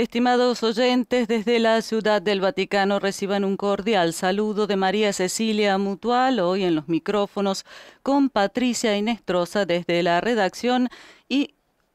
Estimados oyentes, desde la Ciudad del Vaticano reciban un cordial saludo de María Cecilia Mutual, hoy en los micrófonos, con Patricia Inestrosa desde la redacción y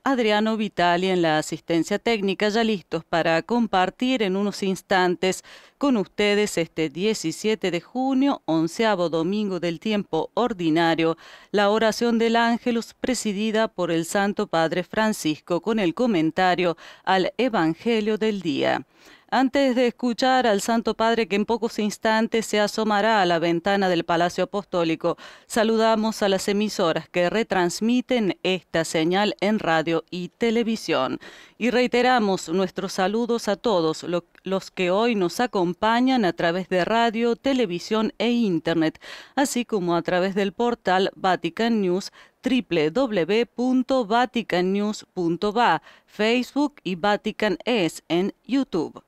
Adriano Vitali en la asistencia técnica, ya listos para compartir en unos instantes con ustedes este 17 de junio, onceavo domingo del tiempo ordinario, la oración del Ángelus presidida por el Santo Padre Francisco con el comentario al Evangelio del Día. Antes de escuchar al Santo Padre que en pocos instantes se asomará a la ventana del Palacio Apostólico, saludamos a las emisoras que retransmiten esta señal en radio y televisión. Y reiteramos nuestros saludos a todos los que hoy nos acompañan a través de radio, televisión e internet, así como a través del portal Vatican News www.vaticannews.va, Facebook y Vatican es en YouTube.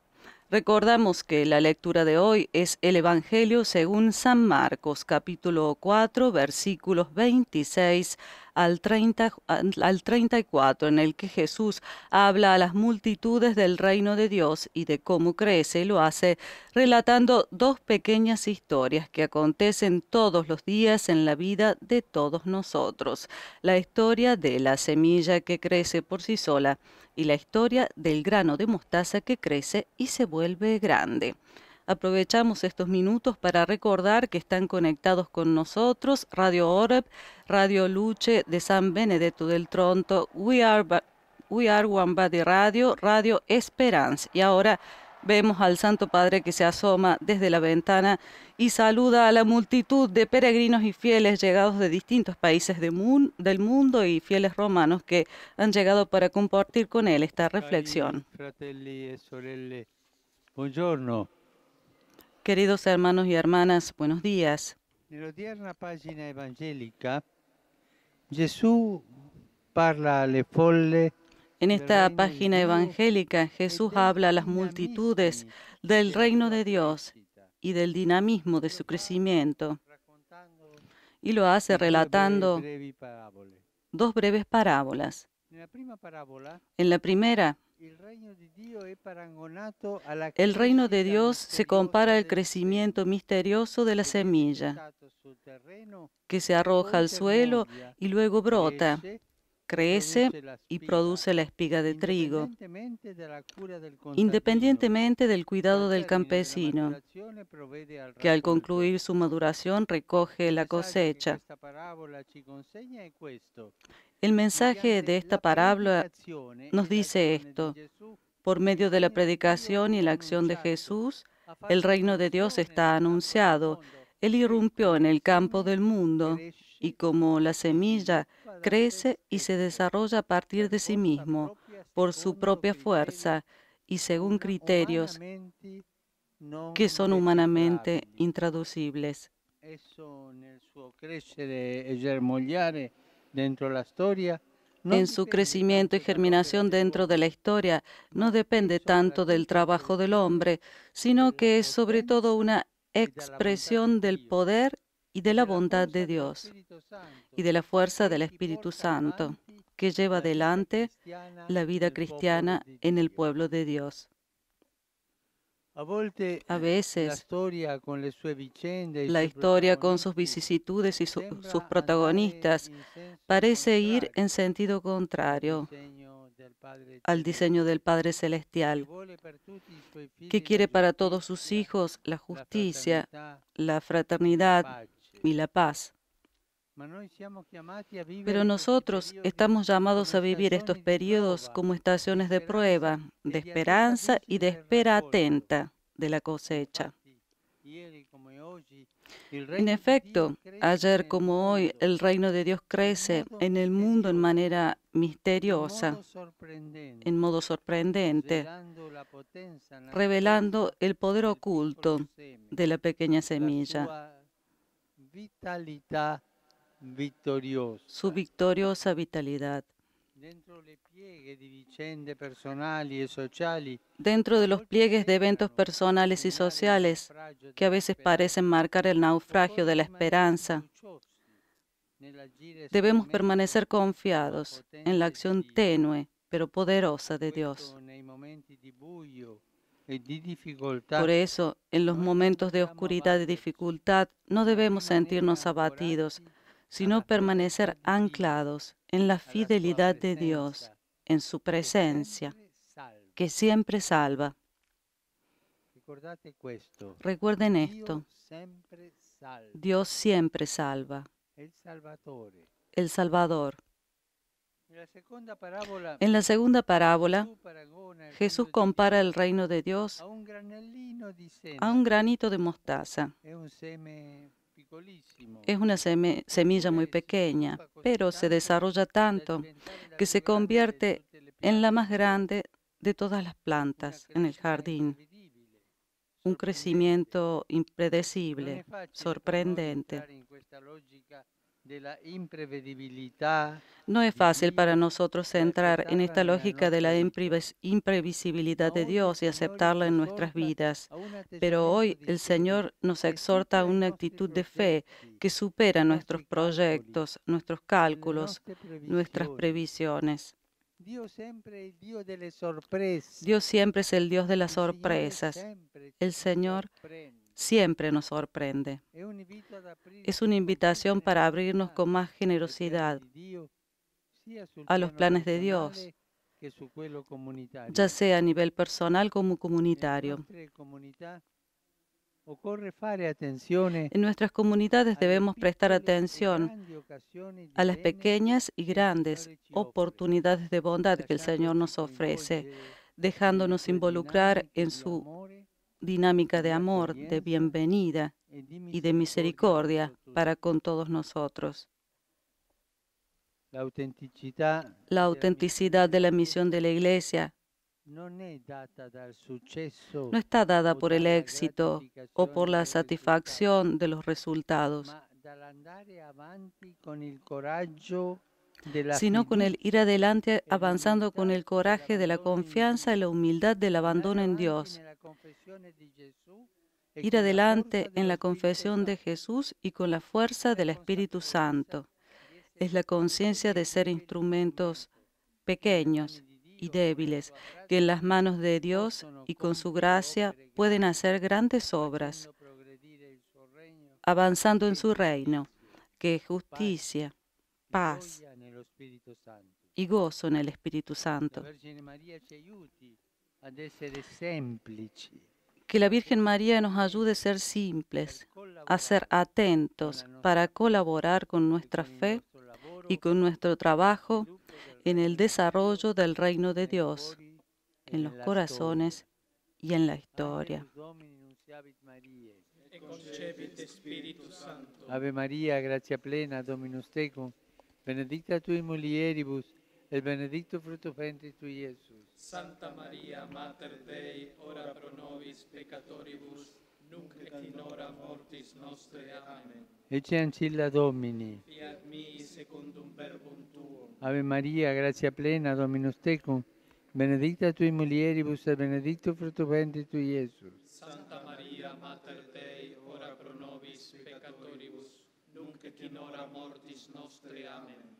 Recordamos que la lectura de hoy es el Evangelio según San Marcos capítulo 4 versículos 26 al, 30, al 34, en el que Jesús habla a las multitudes del reino de Dios y de cómo crece, y lo hace relatando dos pequeñas historias que acontecen todos los días en la vida de todos nosotros. La historia de la semilla que crece por sí sola y la historia del grano de mostaza que crece y se vuelve grande. Aprovechamos estos minutos para recordar que están conectados con nosotros Radio Oreb, Radio Luche de San Benedetto del Tronto, We Are, One Body Radio, Radio Esperanza. Y ahora vemos al Santo Padre que se asoma desde la ventana y saluda a la multitud de peregrinos y fieles llegados de distintos países del mundo y fieles romanos que han llegado para compartir con él esta reflexión. E Queridos hermanos y hermanas, buenos días. En en esta página evangélica, Jesús habla a las multitudes del reino de Dios y del dinamismo de su crecimiento. Y lo hace relatando dos breves parábolas. En la primera, el reino de Dios se compara al crecimiento misterioso de la semilla que se arroja al suelo y luego brota, crece y produce la espiga de trigo, independientemente del cuidado del campesino, que al concluir su maduración recoge la cosecha. El mensaje de esta parábola nos dice esto. Por medio de la predicación y la acción de Jesús, el reino de Dios está anunciado. Él irrumpió en el campo del mundo y como la semilla crece y se desarrolla a partir de sí mismo, por su propia fuerza y según criterios que son humanamente intraducibles en su crecimiento y germinación dentro de la historia no depende tanto del trabajo del hombre, sino que es sobre todo una expresión del poder y de la bondad de Dios y de la fuerza del Espíritu Santo que lleva adelante la vida cristiana en el pueblo de Dios. A veces la historia con sus vicisitudes y sus protagonistas parece ir en sentido contrario al diseño del Padre Celestial, que quiere para todos sus hijos la justicia, la fraternidad y la paz. Pero nosotros estamos llamados a vivir estos periodos como estaciones de prueba, de esperanza y de espera atenta de la cosecha. En efecto, ayer como hoy, el reino de Dios crece en el mundo en manera misteriosa, en modo sorprendente, revelando el poder oculto de la pequeña semilla su victoriosa vitalidad. Dentro de los pliegues de eventos personales y sociales que a veces parecen marcar el naufragio de la esperanza, debemos permanecer confiados en la acción tenue pero poderosa de Dios. Por eso, en los momentos de oscuridad y dificultad, no debemos sentirnos abatidos, sino permanecer anclados en la fidelidad de Dios, en su presencia, que siempre salva. Recuerden esto. Dios siempre salva. El Salvador. En la segunda parábola, Jesús compara el reino de Dios a un granito de mostaza es una semilla muy pequeña, pero se desarrolla tanto que se convierte en la más grande de todas las plantas en el jardín. Un crecimiento impredecible, sorprendente. No es fácil para nosotros entrar en esta lógica de la imprevisibilidad de Dios y aceptarla en nuestras vidas, pero hoy el Señor nos exhorta a una actitud de fe que supera nuestros proyectos, nuestros cálculos, nuestras previsiones. Dios siempre es el Dios de las sorpresas. El Señor siempre nos sorprende. Es una invitación para abrirnos con más generosidad a los planes de Dios, ya sea a nivel personal como comunitario. En nuestras comunidades debemos prestar atención a las pequeñas y grandes oportunidades de bondad que el Señor nos ofrece, dejándonos involucrar en su dinámica de amor, de bienvenida y de misericordia para con todos nosotros. La autenticidad de la misión de la Iglesia no está dada por el éxito o por la satisfacción de los resultados, sino con el ir adelante avanzando con el coraje de la confianza y la humildad del abandono en Dios. Ir adelante en la confesión de Jesús y con la fuerza del Espíritu Santo. Es la conciencia de ser instrumentos pequeños y débiles que en las manos de Dios y con su gracia pueden hacer grandes obras, avanzando en su reino, que es justicia, paz, y gozo en el Espíritu Santo. Que la Virgen María nos ayude a ser simples, a ser atentos para colaborar con nuestra fe y con nuestro trabajo en el desarrollo del reino de Dios, en los corazones y en la historia. Ave María, gracia plena, Dominus tecum benedicta tu in mulieribus, el benedicto fruto ventris tu Jesús. Santa María, Mater Dei, ora pro nobis peccatoribus, nunc et in hora mortis nostre. Amen. Ecce ancilla Domini. Fiat mi secundum verbum tuum. Ave Maria, gracia plena, Dominus tecum, benedicta tu in mulieribus, el fruto fructus ventris tui, Jesús. Santa Maria, Mater Dei, ora pro nobis peccatoribus, nunc et in hora nobis nostre, amen.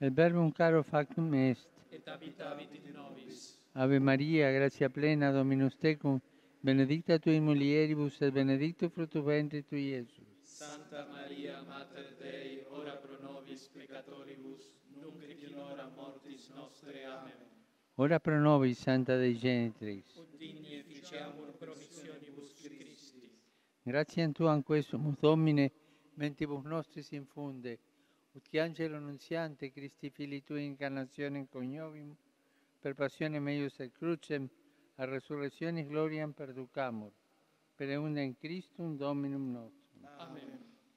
Il verbum caro factum est. Et abitavit in nobis. Ave Maria, grazia plena, Dominus tecum, benedicta in mulieribus et benedictus fructus ventris tui, Iesus. Santa Maria, Mater Dei, ora pro nobis peccatoribus, nunc et in hora mortis nostre, amen. Ora pro nobis, Santa Dei Genitrix. Ut digni efficiamur promissionibus Christi. Grazie a Tu, an questum, Domine, mentibus nostris infunde, Ut angelo nunciante, Christi fili tu incarnazione coniovim per passione meius et crucem, a resurrectionis gloriam perducamur, per eundem Christum Dominum nostrum.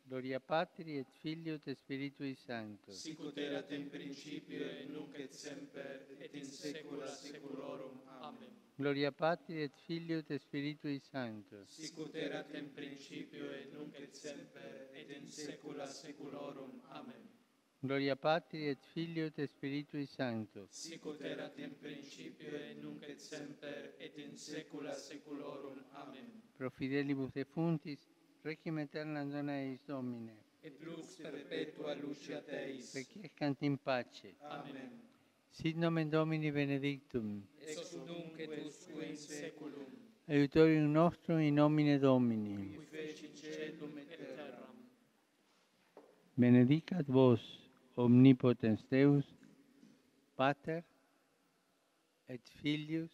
Gloria Patri et Filio et Spiritui Sancto. Sicut erat in principio et nunc et semper et in saecula saeculorum. Amen. Gloria Patri et Filio et Spiritui Sancto. Sicut erat in principio et nunc et semper et in saecula saeculorum. Amen. Gloria Patri et Filio et Spiritui Sancto. Sicut erat in principio et nunc et semper et in saecula saeculorum. Amen. Pro fidelibus defuntis requiem aeterna zona eis Domine, et lux perpetua lucia Teis, requiescant in pace. Amen. Sit nomen Domini benedictum, ex nunc et usque in saeculum, aiutorium nostrum in nomine Domini, qui feci cedum et terram. Benedicat vos, omnipotens Deus, Pater, et Filius,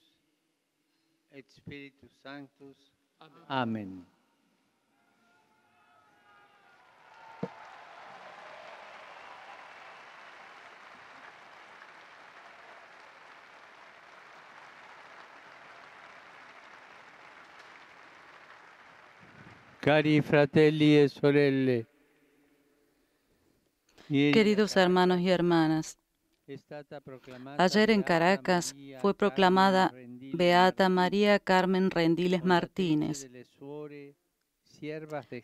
et Spiritus Sanctus. Amen. Amen. Cari fratelli e sorelle. Queridos hermanos y hermanas, ayer en Caracas fue proclamada Beata María Carmen Rendiles Martínez,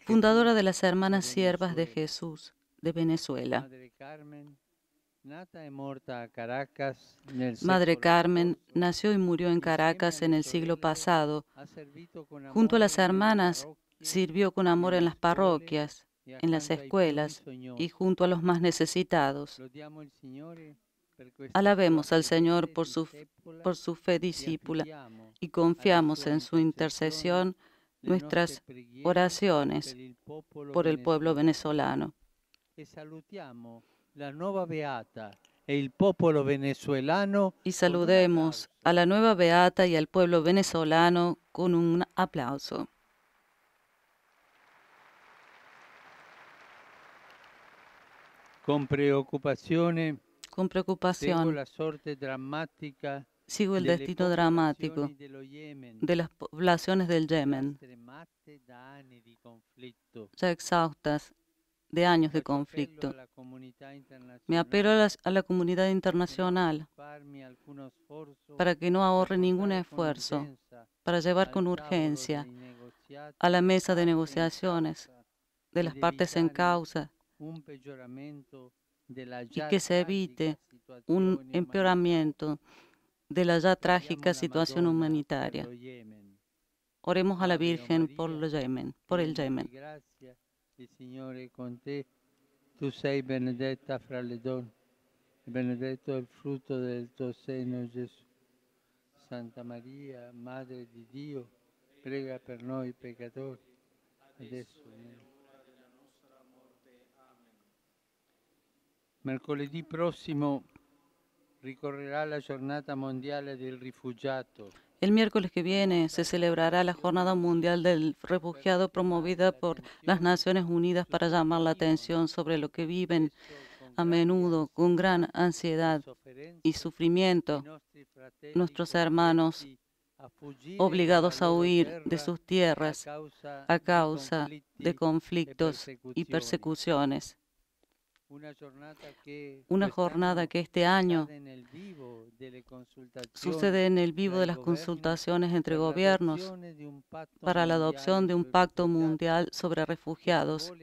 fundadora de las Hermanas Siervas de Jesús de Venezuela. Madre Carmen nació y murió en Caracas en el siglo pasado, junto a las hermanas Sirvió con amor en las parroquias, en las escuelas y junto a los más necesitados. Alabemos al Señor por su, por su fe discípula y confiamos en su intercesión nuestras oraciones por el pueblo venezolano. Y saludemos a la nueva beata y al pueblo venezolano con un aplauso. Con preocupaciones. preocupación. sigo el destino dramático de las poblaciones del Yemen, ya exhaustas de años de conflicto. Me apelo a la comunidad internacional para que no ahorre ningún esfuerzo para llevar con urgencia a la mesa de negociaciones de las partes en causa y que se evite un empeoramiento de la ya trágica situación humanitaria. Oremos a la Virgen por, el Yemen, por el Yemen. benedetto el fruto del tuo seno, Gesù. Santa Maria, Madre de Dio, prega per noi peccatori, adesso la del El miércoles que viene se celebrará la Jornada Mundial del Refugiado promovida por las Naciones Unidas para llamar la atención sobre lo que viven a menudo con gran ansiedad y sufrimiento nuestros hermanos obligados a huir de sus tierras a causa de conflictos y persecuciones. Una jornada que este año sucede en el vivo de las consultaciones entre gobiernos para la adopción de un pacto mundial sobre refugiados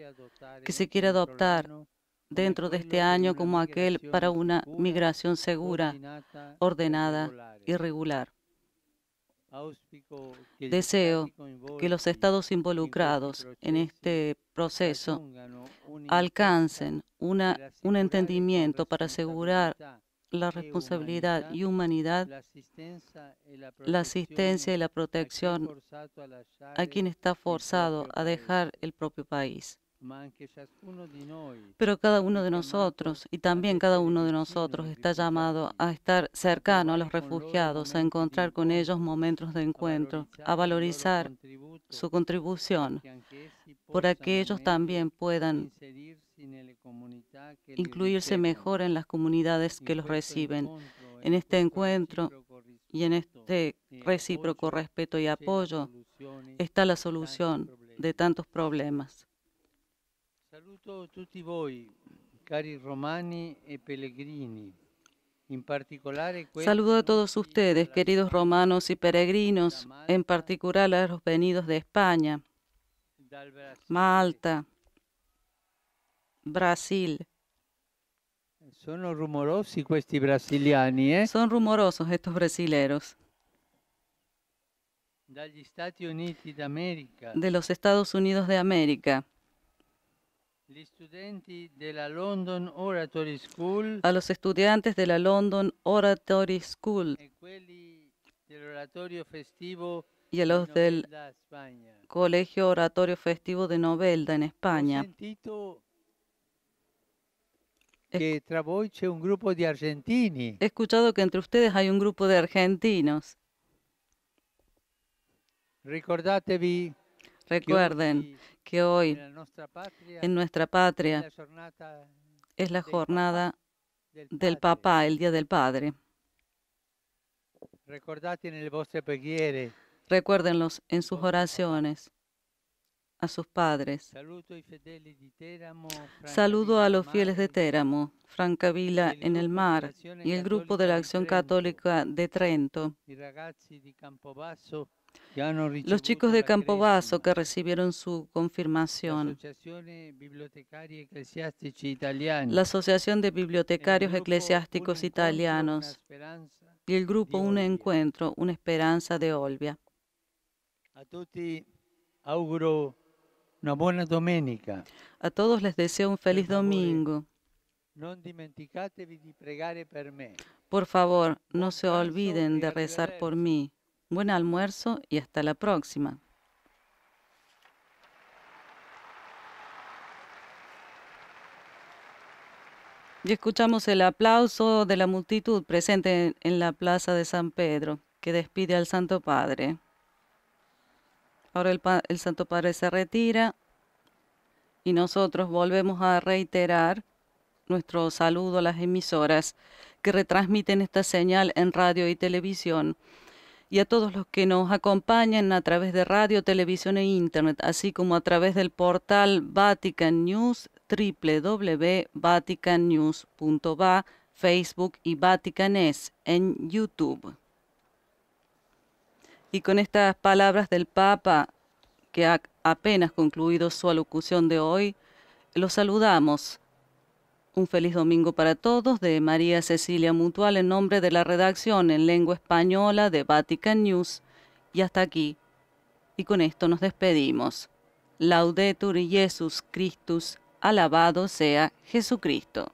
que se este quiere adoptar dentro de este año como aquel para una migración segura, ordenada y regular. Deseo que los estados involucrados en este proceso alcancen un entendimiento para asegurar la responsabilidad y humanidad, la asistencia y la protección a quien está forzado a dejar el propio país. Pero cada uno de nosotros y también cada uno de nosotros está llamado a estar cercano a los refugiados, a encontrar con ellos momentos de encuentro, a valorizar su contribución, para que ellos también puedan incluirse mejor en las comunidades que los reciben. En este encuentro y en este recíproco respeto y apoyo está la solución de tantos problemas. Saluto tutti voi, cari e Saludo a todos ustedes, queridos romanos y peregrinos, en particular a los venidos de España, Malta, Brasil. Eh? Son rumorosos estos brasileros. De los Estados Unidos de América a los estudiantes de la London Oratory School y a los del Colegio Oratorio Festivo de Novelda en España. He escuchado que entre ustedes hay un grupo de argentinos. Recuerden que hoy en nuestra patria es la jornada del papá, el Día del Padre. Recuérdenlos en sus oraciones a sus padres. Saludo a los fieles de Téramo, Francavila en el mar y el grupo de la Acción Católica de Trento los chicos de Campobasso que recibieron su confirmación, la Asociación de Bibliotecarios Eclesiásticos Italianos y el grupo Un Encuentro, una esperanza de Olbia. A todos les deseo un feliz domingo. Por favor, no se olviden de rezar por mí. Buen almuerzo y hasta la próxima. Y escuchamos el aplauso de la multitud presente en la plaza de San Pedro, que despide al Santo Padre. Ahora el, Santo Padre se retira y nosotros volvemos a reiterar nuestro saludo a las emisoras que retransmiten esta señal en radio y televisión y a todos los que nos acompañan a través de radio, televisión e internet, así como a través del portal Vatican News, www.vaticannews.va, Facebook y Vaticanes en YouTube. Y con estas palabras del Papa, que ha apenas concluido su alocución de hoy, los saludamos un feliz domingo para todos de María Cecilia Mutual en nombre de la redacción en lengua española de Vatican News. Y hasta aquí. Y con esto nos despedimos. Laudetur Jesus Christus, alabado sea Jesucristo.